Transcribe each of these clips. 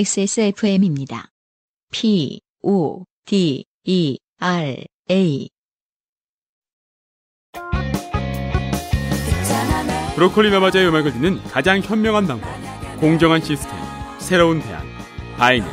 XSFM입니다. P, O, D, E, R, A. 브로콜리 너마저의 음악을 듣는 가장 현명한 방법. 공정한 시스템. 새로운 대안. 바이닐.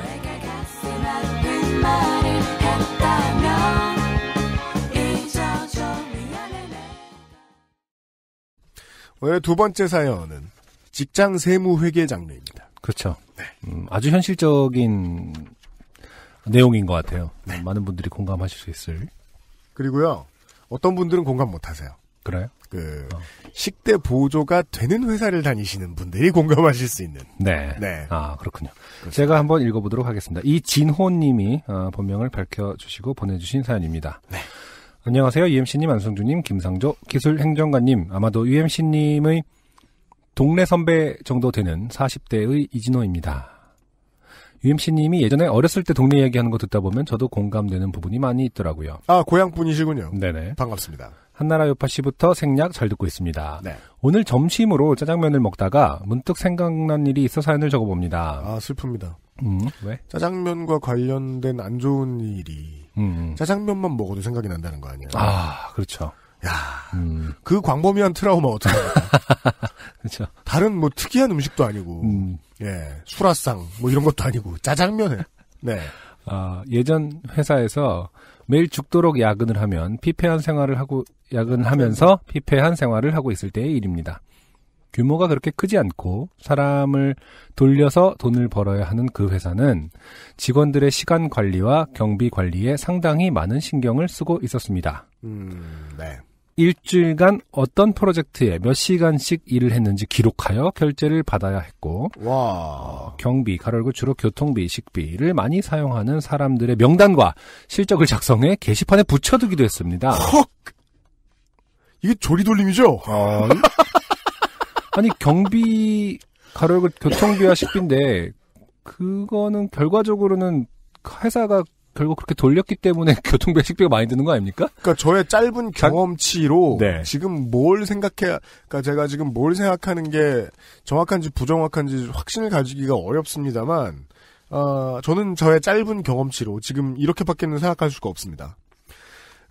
오늘두 번째 사연은 직장 세무 회계 장르입니다. 그렇죠. 네. 음, 아주 현실적인 내용인 것 같아요. 네. 많은 분들이 공감하실 수 있을. 그리고요, 어떤 분들은 공감 못 하세요. 그래요? 그, 어. 식대 보조가 되는 회사를 다니시는 분들이 공감하실 수 있는. 네. 네. 아, 그렇군요. 그렇습니다. 제가 한번 읽어보도록 하겠습니다. 이진호님이 어, 본명을 밝혀주시고 보내주신 사연입니다. 네. 안녕하세요. UMC님, 안성주님, 김상조, 기술행정관님. 아마도 UMC님의 동네 선배 정도 되는 40대의 이진호입니다. UMC님이 예전에 어렸을 때 동네 이야기하는 거 듣다 보면 저도 공감되는 부분이 많이 있더라고요. 아 고향 분이시군요. 네네. 반갑습니다. 한나라 요파 씨부터 생략 잘 듣고 있습니다. 네. 오늘 점심으로 짜장면을 먹다가 문득 생각난 일이 있어 사연을 적어봅니다. 아 슬픕니다. 음, 왜? 짜장면과 관련된 안 좋은 일이 음. 음. 짜장면만 먹어도 생각이 난다는 거 아니에요? 아 그렇죠. 야, 음. 그 광범위한 트라우마 어떻게 그렇죠. 다른 뭐 특이한 음식도 아니고, 음. 예, 수라상 뭐 이런 것도 아니고 짜장면에. 네. 어, 예전 회사에서 매일 죽도록 야근을 하면 피폐한 생활을 하고 야근하면서 피폐한 생활을 하고 있을 때의 일입니다. 규모가 그렇게 크지 않고 사람을 돌려서 돈을 벌어야 하는 그 회사는 직원들의 시간 관리와 경비 관리에 상당히 많은 신경을 쓰고 있었습니다. 음, 네. 일주일간 어떤 프로젝트에 몇 시간씩 일을 했는지 기록하여 결제를 받아야 했고 와. 경비, 가로고 주로 교통비, 식비를 많이 사용하는 사람들의 명단과 실적을 작성해 게시판에 붙여두기도 했습니다. 헉! 이게 조리돌림이죠? 아, 아니 경비, 가로고 교통비와 식비인데 그거는 결과적으로는 회사가 결국 그렇게 돌렸기 때문에 교통비 식비가 많이 드는 거 아닙니까? 그러니까 저의 짧은 경험치로 네. 지금 뭘 생각해 그러니까 제가 지금 뭘 생각하는 게 정확한지 부정확한지 확신을 가지기가 어렵습니다만 어, 저는 저의 짧은 경험치로 지금 이렇게밖에는 생각할 수가 없습니다.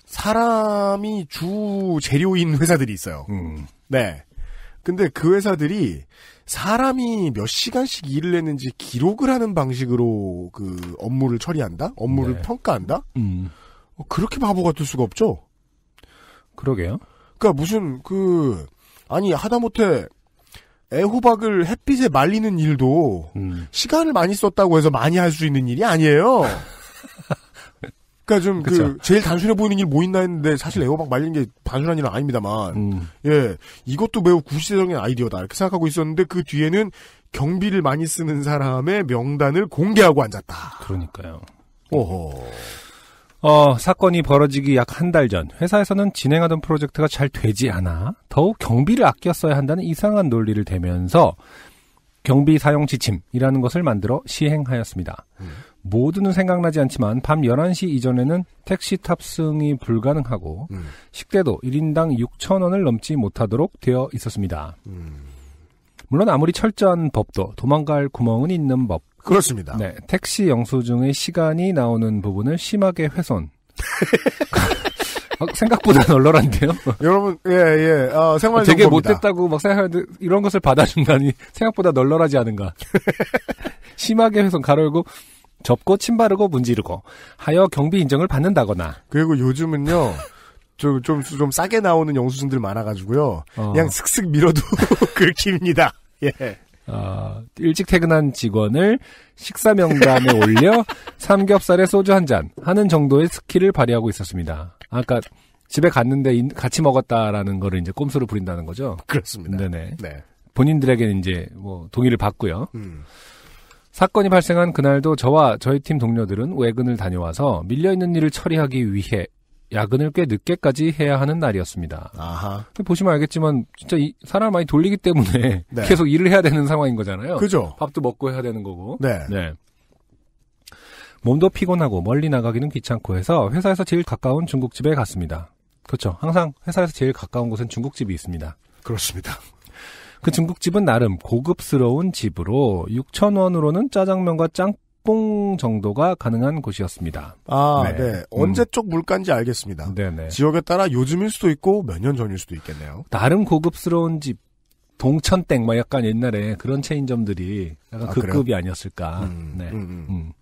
사람이 주 재료인 회사들이 있어요. 음. 네. 근데 그 회사들이 사람이 몇 시간씩 일을 했는지 기록을 하는 방식으로 그 업무를 처리한다? 업무를 네. 평가한다? 음. 어, 그렇게 바보 같을 수가 없죠? 그러게요. 그러니까 무슨 그 아니 하다못해 애호박을 햇빛에 말리는 일도 음. 시간을 많이 썼다고 해서 많이 할 수 있는 일이 아니에요. 그러니까 좀그 제일 단순해 보이는 일뭐 있나 했는데 사실 에어박 말린 게 단순한 일은 아닙니다만 음. 예 이것도 매우 구시적인 아이디어다 이렇게 생각하고 있었는데 그 뒤에는 경비를 많이 쓰는 사람의 명단을 공개하고 앉았다. 그러니까요. 오호. 어, 사건이 벌어지기 약 한 달 전, 회사에서는 진행하던 프로젝트가 잘 되지 않아 더욱 경비를 아껴 써야 한다는 이상한 논리를 대면서 경비 사용 지침이라는 것을 만들어 시행하였습니다. 음. 모두는 생각나지 않지만 밤 11시 이전에는 택시 탑승이 불가능하고 음. 식대도 1인당 6천원을 넘지 못하도록 되어 있었습니다. 음. 물론 아무리 철저한 법도 도망갈 구멍은 있는 법. 그렇습니다. 네, 택시 영수증의 시간이 나오는 부분을 심하게 훼손. 아, 생각보다 널널한데요? 여러분, 예, 예. 어, 생활 되게 못됐다고 막 생각하는데 이런 것을 받아준다니 생각보다 널널하지 않은가. 심하게 훼손 가로열고 접고 침바르고 문지르고 하여 경비 인정을 받는다거나. 그리고 요즘은요. 좀, 좀, 좀 싸게 나오는 영수증들 많아가지고요. 어. 그냥 슥슥 밀어도 긁힙니다. 예. 어, 일찍 퇴근한 직원을 식사 명단에 올려 삼겹살에 소주 한 잔 하는 정도의 스킬을 발휘하고 있었습니다. 아까 그러니까 집에 갔는데 같이 먹었다라는 거를 이제 꼼수로 부린다는 거죠. 그렇습니다. 네네. 네. 본인들에게는 이제 뭐 동의를 받고요. 음. 사건이 발생한 그날도 저와 저희 팀 동료들은 외근을 다녀와서 밀려있는 일을 처리하기 위해 야근을 꽤 늦게까지 해야 하는 날이었습니다. 아하. 보시면 알겠지만 진짜 사람 많이 돌리기 때문에 네. 계속 일을 해야 되는 상황인 거잖아요. 그죠. 밥도 먹고 해야 되는 거고. 네. 네. 몸도 피곤하고 멀리 나가기는 귀찮고 해서 회사에서 제일 가까운 중국집에 갔습니다. 그렇죠. 항상 회사에서 제일 가까운 곳은 중국집이 있습니다. 그렇습니다. 그 중국집은 나름 고급스러운 집으로 6천원으로는 짜장면과 짬뽕 정도가 가능한 곳이었습니다. 아, 네. 네. 음. 언제 쪽 물가인지 알겠습니다. 네네. 지역에 따라 요즘일 수도 있고 몇 년 전일 수도 있겠네요. 나름 고급스러운 집, 동천땡, 막 약간 옛날에 그런 체인점들이 약간 아, 그 급이 아니었을까. 음, 네. 음, 음, 음.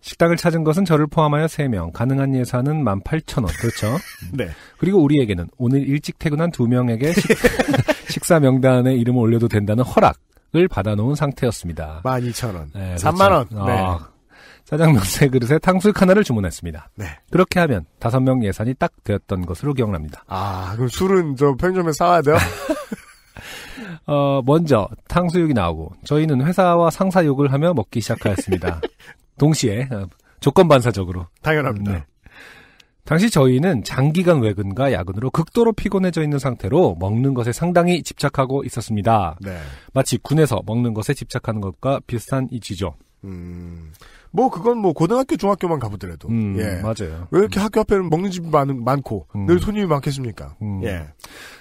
식당을 찾은 것은 저를 포함하여 3명, 가능한 예산은 18,000원. 그렇죠? 네. 그리고 우리에게는 오늘 일찍 퇴근한 2명에게 식... 식사 명단에 이름을 올려도 된다는 허락을 받아놓은 상태였습니다. 12,000원. 네, 3만원. 그렇죠. 그 아, 네. 짜장면 세 그릇에 탕수육 하나를 주문했습니다. 네. 그렇게 하면 다섯 명 예산이 딱 되었던 것으로 기억납니다. 아, 그럼 술은 저 편의점에 사와야 돼요? 어, 먼저 탕수육이 나오고 저희는 회사와 상사 욕을 하며 먹기 시작하였습니다. 동시에 어, 조건반사적으로 당연합니다. 네. 당시 저희는 장기간 외근과 야근으로 극도로 피곤해져 있는 상태로 먹는 것에 상당히 집착하고 있었습니다. 네. 마치 군에서 먹는 것에 집착하는 것과 비슷한 이치죠. 음. 뭐 그건 뭐 고등학교 중학교만 가보더라도 음, 예 맞아요 왜 이렇게 학교 앞에는 먹는 집이 많, 많고 음. 늘 손님이 많겠습니까 음. 예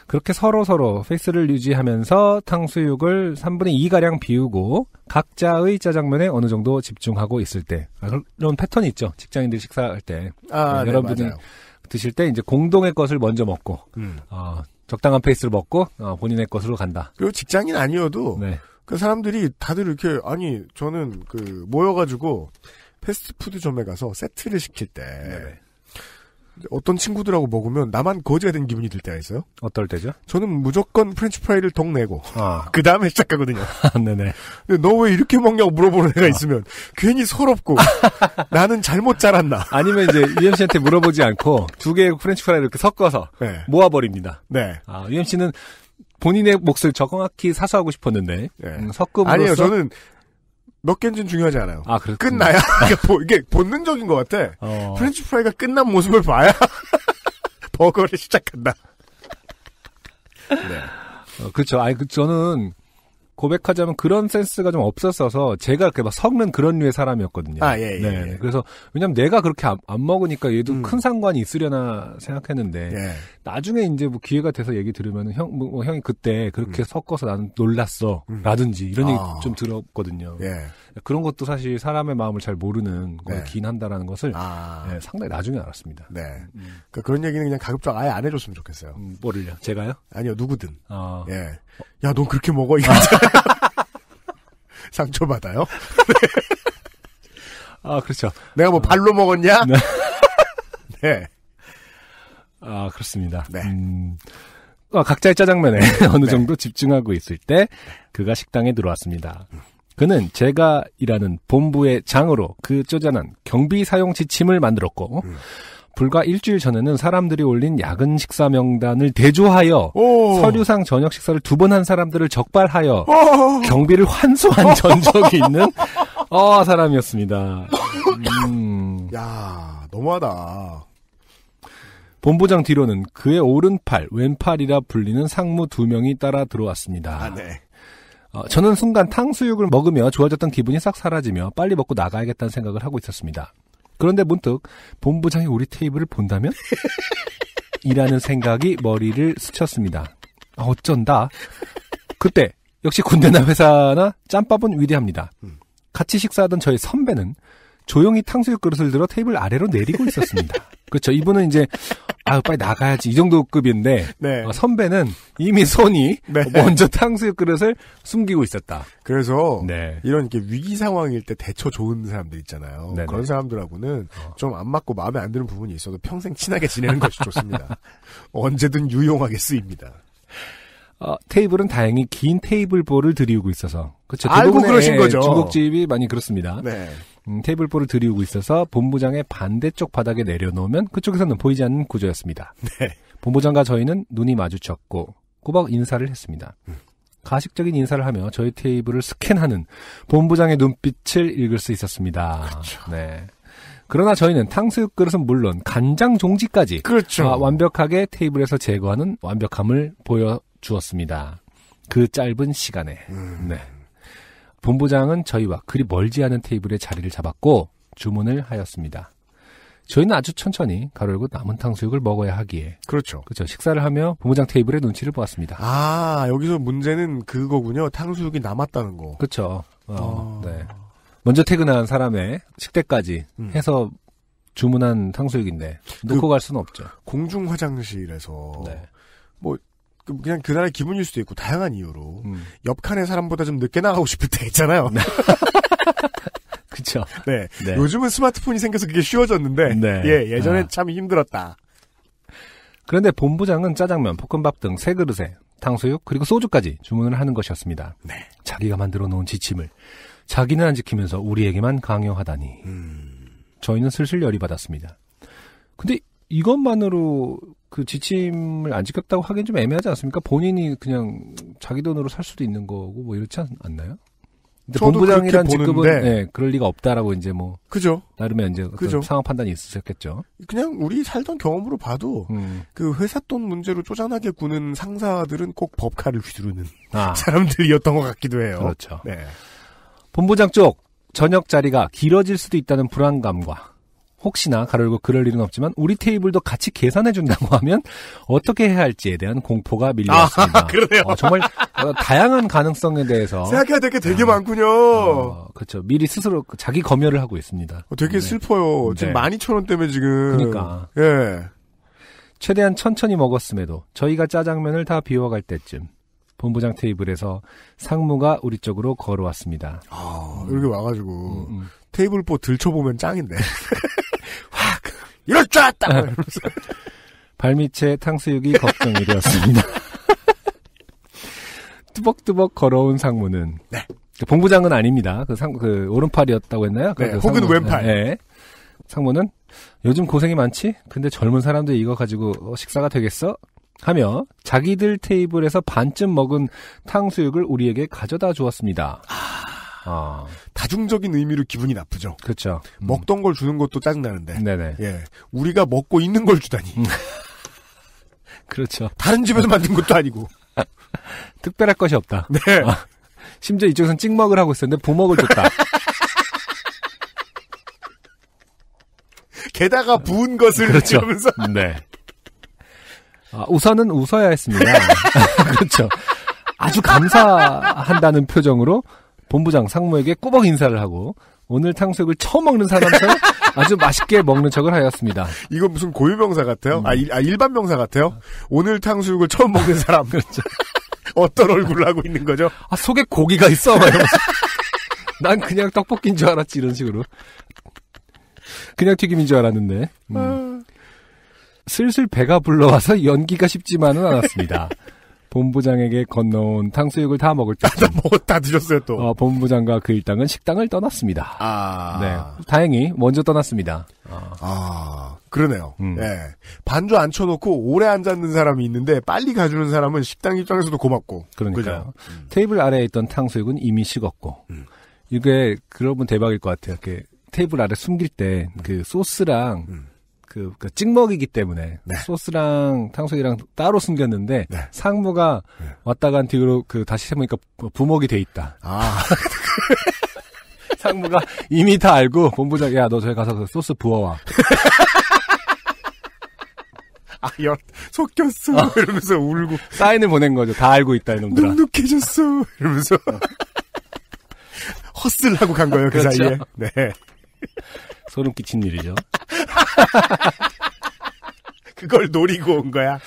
그렇게 서로 서로 페이스를 유지하면서 탕수육을 3분의 2 가량 비우고 각자의 짜장면에 어느 정도 집중하고 있을 때 아, 그런 패턴이 있죠 직장인들 식사할 때 아, 네, 여러분이 맞 드실 때 이제 공동의 것을 먼저 먹고 음. 어, 적당한 페이스를 먹고 어, 본인의 것으로 간다 그리고 직장인 아니어도 네. 그 사람들이 다들 이렇게 아니 저는 그 모여가지고 패스트푸드점에 가서 세트를 시킬 때 네네. 어떤 친구들하고 먹으면 나만 거지가 된 기분이 들 때가 있어요. 어떨 때죠? 저는 무조건 프렌치 프라이를 덕 내고 아. 그 다음에 시작하거든요. 네네. 근데 너 왜 이렇게 먹냐고 물어보는 애가 아. 있으면 괜히 서럽고 나는 잘못 자랐나. 아니면 이제 유엠 씨한테 물어보지 않고 두 개의 프렌치 프라이를 이렇게 섞어서 네. 모아버립니다. 네. 아, 유엠 씨는 본인의 몫을 정확히 사수하고 싶었는데 섞 예. 음, 석급으로서 아니요 저는 몇 개인지는 중요하지 않아요. 아, 그 끝나야 이게 본능적인 것 같아. 어... 프렌치 프라이가 끝난 모습을 봐야 버거를 시작한다. 네. 어, 그렇죠. 아니 그 저는 고백하자면 그런 센스가 좀 없었어서 제가 이렇게 막 섞는 그런 류의 사람이었거든요. 아, 예, 예, 네. 예. 그래서 왜냐면 내가 그렇게 안, 안 먹으니까 얘도 음. 큰 상관이 있으려나 생각했는데 예. 나중에 이제 뭐 기회가 돼서 얘기 들으면 형, 뭐, 뭐, 형이 그때 그렇게 음. 섞어서 나는 놀랐어. 음. 라든지 이런 얘기 아. 좀 들었거든요. 예. 그런 것도 사실 사람의 마음을 잘 모르는 거에 긴 네. 한다라는 것을 아. 예, 상당히 나중에 알았습니다. 네. 그 그런 얘기는 그냥 가급적 아예 안 해줬으면 좋겠어요. 음, 뭐를요? 제가요? 아니요, 누구든. 아. 예. 야, 넌 그렇게 먹어? 이거. 상처받아요? 네. 아, 그렇죠. 내가 뭐 어. 발로 먹었냐? 네. 네. 아, 그렇습니다. 네. 음... 아, 각자의 짜장면에 네. 어느 네. 정도 네. 집중하고 있을 때 그가 식당에 들어왔습니다. 그는 제가 일하는 본부의 장으로 그 쪼잔한 경비 사용 지침을 만들었고 음. 불과 일주일 전에는 사람들이 올린 야근 식사 명단을 대조하여 오. 서류상 저녁 식사를 두 번 한 사람들을 적발하여 오. 아. 경비를 환수한 전적이 있는 어 사람이었습니다. 음. 야 너무하다. 본부장 뒤로는 그의 오른팔, 왼팔이라 불리는 상무 두 명이 따라 들어왔습니다. 아, 네. 어, 저는 순간 탕수육을 먹으며 좋아졌던 기분이 싹 사라지며 빨리 먹고 나가야겠다는 생각을 하고 있었습니다. 그런데 문득 본부장이 우리 테이블을 본다면? 이라는 생각이 머리를 스쳤습니다. 아, 어쩐다. 그때 역시 군대나 회사나 짬밥은 위대합니다. 같이 식사하던 저의 선배는 조용히 탕수육 그릇을 들어 테이블 아래로 내리고 있었습니다. 그렇죠. 이분은 이제 아 빨리 나가야지 이 정도 급인데 네. 어, 선배는 이미 손이 네. 먼저 탕수육 그릇을 숨기고 있었다. 그래서 네. 이런 이렇게 위기 상황일 때 대처 좋은 사람들 있잖아요. 네네. 그런 사람들하고는 어. 좀안 맞고 마음에 안 드는 부분이 있어도 평생 친하게 지내는 것이 좋습니다. 언제든 유용하게 쓰입니다. 어, 테이블은 다행히 긴 테이블보를 드리우고 있어서 그렇죠. 알고 그러신 거죠. 중국집이 많이 그렇습니다. 네. 음, 테이블보를 들이우고 있어서 본부장의 반대쪽 바닥에 내려놓으면 그쪽에서는 보이지 않는 구조였습니다. 네. 본부장과 저희는 눈이 마주쳤고 꼬박 인사를 했습니다. 음. 가식적인 인사를 하며 저희 테이블을 스캔하는 본부장의 눈빛을 읽을 수 있었습니다. 그렇죠. 네. 그러나 저희는 탕수육 그릇은 물론 간장 종지까지 그렇죠. 아, 완벽하게 테이블에서 제거하는 완벽함을 보여주었습니다. 그 짧은 시간에. 음. 네. 본부장은 저희와 그리 멀지 않은 테이블에 자리를 잡았고 주문을 하였습니다. 저희는 아주 천천히 가로열고 남은 탕수육을 먹어야 하기에 그렇죠. 그렇죠. 식사를 하며 본부장 테이블에 눈치를 보았습니다. 아 여기서 문제는 그거군요. 탕수육이 남았다는 거. 그렇죠. 어, 아... 네. 먼저 퇴근한 사람의 식대까지 음. 해서 주문한 탕수육인데 놓고 그갈 수는 없죠. 공중 화장실에서 네. 뭐그 그냥 그날의 기분일 수도 있고 다양한 이유로 음. 옆 칸의 사람보다 좀 늦게 나가고 싶을 때 있잖아요. 그렇죠. 네. 네. 요즘은 스마트폰이 생겨서 그게 쉬워졌는데 네. 예, 아. 예전에 아. 참 힘들었다. 그런데 본부장은 짜장면, 볶음밥 등 세 그릇에 탕수육 그리고 소주까지 주문을 하는 것이었습니다. 네. 자기가 만들어 놓은 지침을 자기는 안 지키면서 우리에게만 강요하다니. 음. 저희는 슬슬 열이 받았습니다. 근데 이것만으로 그 지침을 안 지켰다고 하긴 좀 애매하지 않습니까? 본인이 그냥 자기 돈으로 살 수도 있는 거고 뭐 이렇지 않, 나요 근데 본부장이란 직급은 네, 그럴 리가 없다라고 이제 뭐 그죠 나름의 이제 그죠. 상황 판단이 있으셨겠죠. 그냥 우리 살던 경험으로 봐도 음. 그 회사 돈 문제로 쪼잔하게 구는 상사들은 꼭 법카를 휘두르는 아. 사람들이었던 것 같기도 해요. 그렇죠. 네. 본부장 쪽 저녁 자리가 길어질 수도 있다는 불안감과 혹시나 가르고 그럴 일은 없지만 우리 테이블도 같이 계산해 준다고 하면 어떻게 해야 할지에 대한 공포가 밀려왔습니다. 아, 그래요. 어, 정말 어, 다양한 가능성에 대해서 생각해야 될 게 되게 어, 많군요. 어, 그렇죠. 미리 스스로 그 자기 검열을 하고 있습니다. 어, 되게 네. 슬퍼요. 지금 네. 12,000원 때문에 지금. 그러니까. 예. 최대한 천천히 먹었음에도 저희가 짜장면을 다 비워갈 때쯤 본부장 테이블에서 상무가 우리 쪽으로 걸어왔습니다. 아, 이렇게 와가지고 음, 음. 테이블 보 들춰보면 짱인데. 이럴 줄 알았다. 아. 발밑에 탕수육이 걱정이 되었습니다. 뚜벅뚜벅 걸어온 상무는 네. 그 본부장은 아닙니다. 그 상, 그, 오른팔이었다고 했나요? 그 네, 그 혹은 상무는, 왼팔. 네. 상무는 요즘 고생이 많지? 근데 젊은 사람들이 이거 가지고 어, 식사가 되겠어? 하며 자기들 테이블에서 반쯤 먹은 탕수육을 우리에게 가져다 주었습니다. 아... 아. 다중적인 의미로 기분이 나쁘죠. 그렇죠. 음. 먹던 걸 주는 것도 짜증나는데. 네네. 예. 우리가 먹고 있는 걸 주다니. 음. 그렇죠. 다른 집에서 만든 것도 아니고. 특별할 것이 없다. 네. 아, 심지어 이쪽에선 찍먹을 하고 있었는데 부먹을 줬다. 게다가 부은 것을 그렇죠. 면서 네. 아, 우선은 웃어야 했습니다. 그렇죠. 아주 감사한다는 표정으로 본부장 상무에게 꾸벅 인사를 하고 오늘 탕수육을 처음 먹는 사람처럼 아주 맛있게 먹는 척을 하였습니다. 이거 무슨 고유명사 같아요? 음. 아, 일, 아, 일반 명사 같아요? 오늘 탕수육을 처음 먹는 사람. 그렇죠. 어떤 얼굴을 하고 있는 거죠? 아, 속에 고기가 있어. 난 그냥 떡볶이인 줄 알았지, 이런 식으로. 그냥 튀김인 줄 알았는데. 음. 아. 슬슬 배가 불러와서 연기가 쉽지만은 않았습니다. 본부장에게 건너온 탕수육을 다 먹을 때. 다 먹었다 드셨어요 또. 어, 본부장과 그 일당은 식당을 떠났습니다. 아. 네. 다행히 먼저 떠났습니다. 아. 아 그러네요. 음. 네. 반주 안쳐놓고 오래 앉았는 사람이 있는데 빨리 가주는 사람은 식당 입장에서도 고맙고. 그러니까요. 음. 테이블 아래에 있던 탕수육은 이미 식었고. 음. 이게 그러면 대박일 것 같아요. 이렇게 테이블 아래 숨길 때 그 소스랑 음. 그, 그 찍먹이기 때문에 네. 소스랑 탕수육이랑 따로 숨겼는데 네. 상무가 네. 왔다 간 뒤로 그 다시 해보니까 부먹이 돼 있다. 아. 상무가 이미 다 알고 본부장 야 너 저기 가서 그 소스 부어와. 아, 여, 속였어. 어. 이러면서 울고. 사인을 보낸 거죠. 다 알고 있다, 이놈들아. 눅눅해졌어. 이러면서. 어. 헛슬하고 간 거예요, 그 그렇죠? 사이에. 네. 소름 끼친 일이죠. 그걸 노리고 온 거야.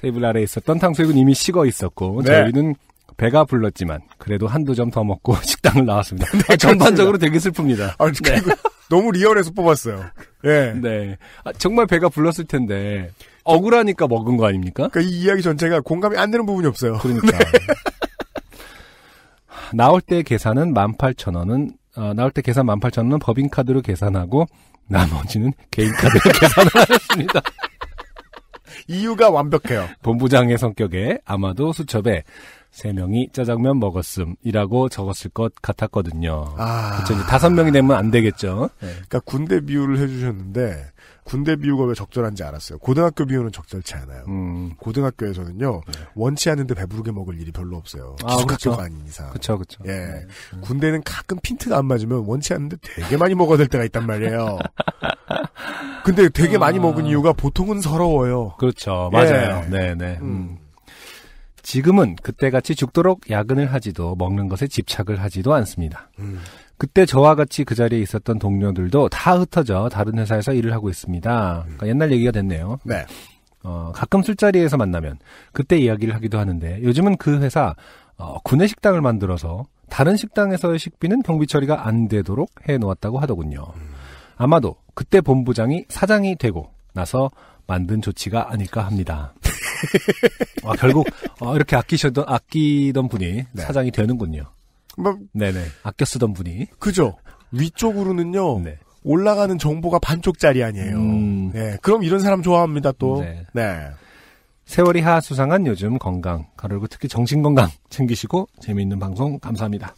테이블 아래에 있었던 탕수육은 이미 식어 있었고 네. 저희는 배가 불렀지만 그래도 한두 점 더 먹고 식당을 나왔습니다. 네, 전반적으로 되게 슬픕니다. 아, 네. 그리고 네. 너무 리얼해서 뽑았어요. 예. 네. 아, 정말 배가 불렀을 텐데 억울하니까 먹은 거 아닙니까? 그러니까 이 이야기 전체가 공감이 안 되는 부분이 없어요. 그러니까. 네. 나올 때 계산은 18,000원은 어, 나올 때 계산 18,000원 법인카드로 계산하고 나머지는 개인카드로 계산하였습니다. 을 이유가 완벽해요. 본부장의 성격에 아마도 수첩에 세 명이 짜장면 먹었음이라고 적었을 것 같았거든요. 아. 그쵸, 이제 다섯 명이 되면 안 되겠죠. 네. 그러니까 군대 비유를 해주셨는데 군대 비유가 왜 적절한지 알았어요. 고등학교 비유는 적절치 않아요. 음. 고등학교에서는요 네. 원치 않는데 배부르게 먹을 일이 별로 없어요. 기숙학교가 아, 아닌 그렇죠. 이상. 그렇죠, 그렇죠. 예, 네. 음. 군대는 가끔 핀트가 안 맞으면 원치 않는데 되게 많이 먹어야 될 때가 있단 말이에요. 근데 되게 많이 아. 먹은 이유가 보통은 서러워요. 그렇죠, 맞아요. 예. 네, 네. 음. 음. 지금은 그때같이 죽도록 야근을 하지도 먹는 것에 집착을 하지도 않습니다. 음. 그때 저와 같이 그 자리에 있었던 동료들도 다 흩어져 다른 회사에서 일을 하고 있습니다. 그러니까 옛날 얘기가 됐네요. 네. 어, 가끔 술자리에서 만나면 그때 이야기를 하기도 하는데 요즘은 그 회사 어, 구내 식당을 만들어서 다른 식당에서의 식비는 경비 처리가 안 되도록 해 놓았다고 하더군요. 아마도 그때 본부장이 사장이 되고 나서 만든 조치가 아닐까 합니다. 아, 결국 어, 이렇게 아끼셨던 아끼던 분이 네. 사장이 되는군요. 뭐, 네네 아껴 쓰던 분이 그죠. 위쪽으로는요. 네. 올라가는 정보가 반쪽짜리 아니에요. 음. 네, 그럼 이런 사람 좋아합니다 또. 네. 네. 세월이 하수상한 요즘 건강 가르고 특히 정신 건강 챙기시고 재미있는 방송 감사합니다.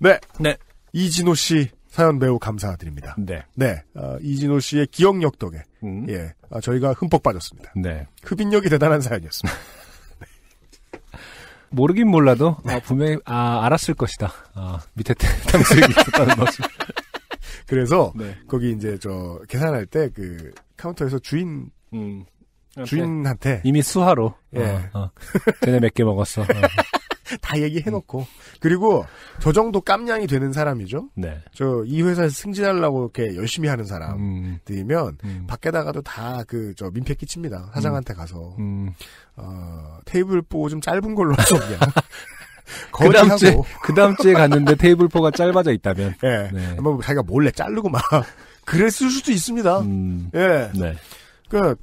네. 네. 이진호 씨 사연 매우 감사드립니다. 네. 네. 어, 이진호 씨의 기억력 덕에, 음. 예, 아, 저희가 흠뻑 빠졌습니다. 네. 흡인력이 대단한 사연이었습니다. 모르긴 몰라도, 아, 네. 아, 분명히, 아, 알았을 것이다. 아, 밑에 탕수육이 있었다는 것을. 그래서, 네. 거기 이제 저, 계산할 때 그, 카운터에서 주인, 음. 주인한테. 이미 수화로. 예. 어, 어. 쟤네 몇 개 먹었어. 어. 다 얘기해놓고 그리고 저 정도 깜냥이 되는 사람이죠. 네. 저이 회사에서 승진하려고 이렇게 열심히 하는 사람들이면 음. 음. 밖에다가도 다 그 저 민폐 끼칩니다. 음. 사장한테 가서 음. 어, 테이블 보좀 짧은 걸로 하수 없냐. 그 다음 주에, 그 다음 주에 갔는데 테이블포가 짧아져 있다면. 예. 네. 아마 자기가 몰래 자르고 막. 그랬을 수도 있습니다. 음, 예. 네. 그러니까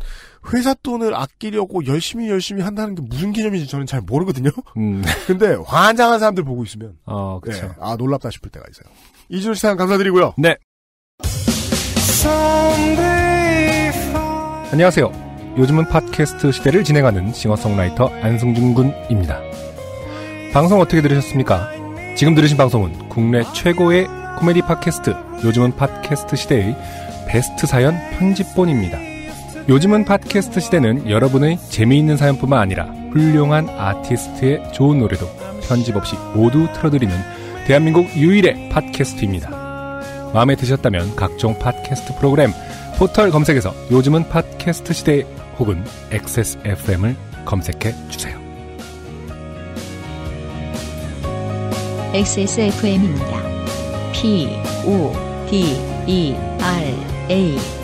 회사 돈을 아끼려고 열심히 열심히 한다는 게 무슨 개념인지 저는 잘 모르거든요. 음. 근데 환장한 사람들 보고 있으면 어, 그렇죠. 네. 아 놀랍다 싶을 때가 있어요. 이준호 씨상 감사드리고요. 네. 안녕하세요. 요즘은 팟캐스트 시대를 진행하는 싱어송라이터 안승준 군입니다. 방송 어떻게 들으셨습니까? 지금 들으신 방송은 국내 최고의 코미디 팟캐스트 요즘은 팟캐스트 시대의 베스트 사연 편집본입니다. 요즘은 팟캐스트 시대는 여러분의 재미있는 사연뿐만 아니라 훌륭한 아티스트의 좋은 노래도 편집 없이 모두 틀어드리는 대한민국 유일의 팟캐스트입니다. 마음에 드셨다면 각종 팟캐스트 프로그램 포털 검색에서 요즘은 팟캐스트 시대 혹은 XSFM을 검색해 주세요. XSFM입니다. P O D E R A